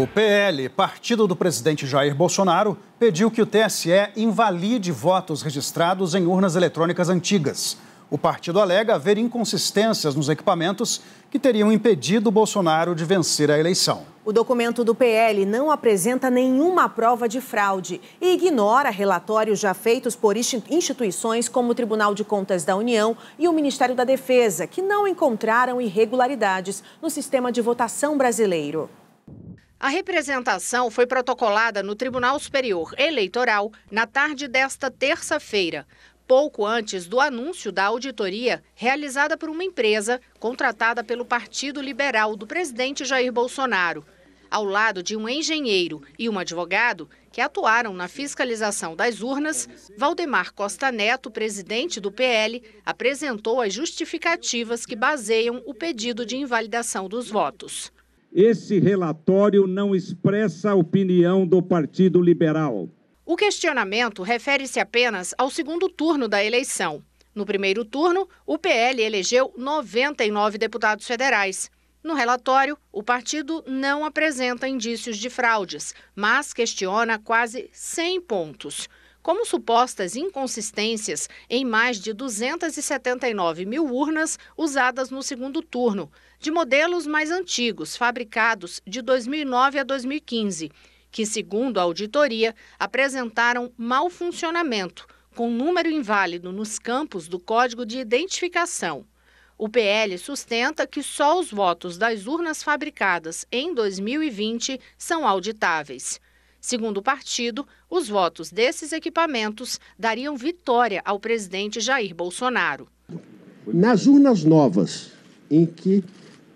O PL, partido do presidente Jair Bolsonaro, pediu que o TSE invalide votos registrados em urnas eletrônicas antigas. O partido alega haver inconsistências nos equipamentos que teriam impedido Bolsonaro de vencer a eleição. O documento do PL não apresenta nenhuma prova de fraude e ignora relatórios já feitos por instituições como o Tribunal de Contas da União e o Ministério da Defesa, que não encontraram irregularidades no sistema de votação brasileiro. A representação foi protocolada no Tribunal Superior Eleitoral na tarde desta terça-feira, pouco antes do anúncio da auditoria realizada por uma empresa contratada pelo Partido Liberal do presidente Jair Bolsonaro, ao lado de um engenheiro e um advogado que atuaram na fiscalização das urnas, Valdemar Costa Neto, presidente do PL, apresentou as justificativas que baseiam o pedido de invalidação dos votos. Esse relatório não expressa a opinião do Partido Liberal. O questionamento refere-se apenas ao segundo turno da eleição. No primeiro turno, o PL elegeu 99 deputados federais. No relatório, o partido não apresenta indícios de fraudes, mas questiona quase 100 pontos como supostas inconsistências em mais de 279 mil urnas usadas no segundo turno, de modelos mais antigos, fabricados de 2009 a 2015, que, segundo a auditoria, apresentaram mau funcionamento, com número inválido nos campos do código de identificação. O PL sustenta que só os votos das urnas fabricadas em 2020 são auditáveis. Segundo o partido, os votos desses equipamentos dariam vitória ao presidente Jair Bolsonaro. Nas urnas novas, em que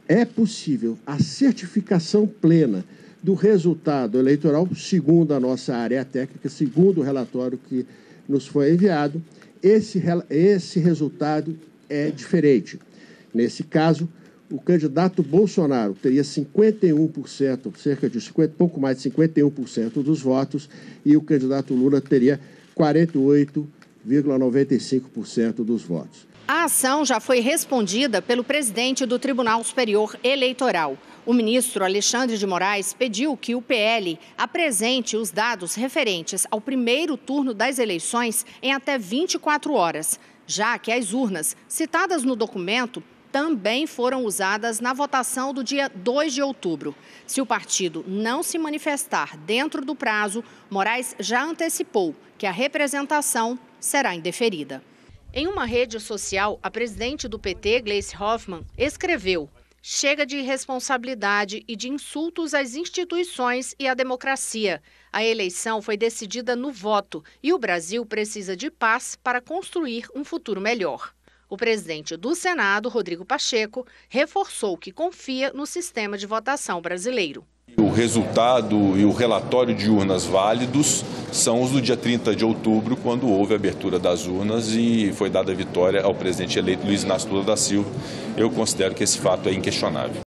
é possível a certificação plena do resultado eleitoral, segundo a nossa área técnica, segundo o relatório que nos foi enviado, esse, esse resultado é diferente. Nesse caso, o candidato Bolsonaro teria 51%, cerca de 50, pouco mais de 51% dos votos, e o candidato Lula teria 48,95% dos votos. A ação já foi respondida pelo presidente do Tribunal Superior Eleitoral. O ministro Alexandre de Moraes pediu que o PL apresente os dados referentes ao primeiro turno das eleições em até 24 horas, já que as urnas citadas no documento também foram usadas na votação do dia 2 de outubro. Se o partido não se manifestar dentro do prazo, Moraes já antecipou que a representação será indeferida. Em uma rede social, a presidente do PT, Gleice Hoffmann, escreveu: Chega de irresponsabilidade e de insultos às instituições e à democracia. A eleição foi decidida no voto e o Brasil precisa de paz para construir um futuro melhor. O presidente do Senado, Rodrigo Pacheco, reforçou que confia no sistema de votação brasileiro. O resultado e o relatório de urnas válidos são os do dia 30 de outubro, quando houve a abertura das urnas e foi dada a vitória ao presidente eleito Luiz Inácio Lula da Silva. Eu considero que esse fato é inquestionável.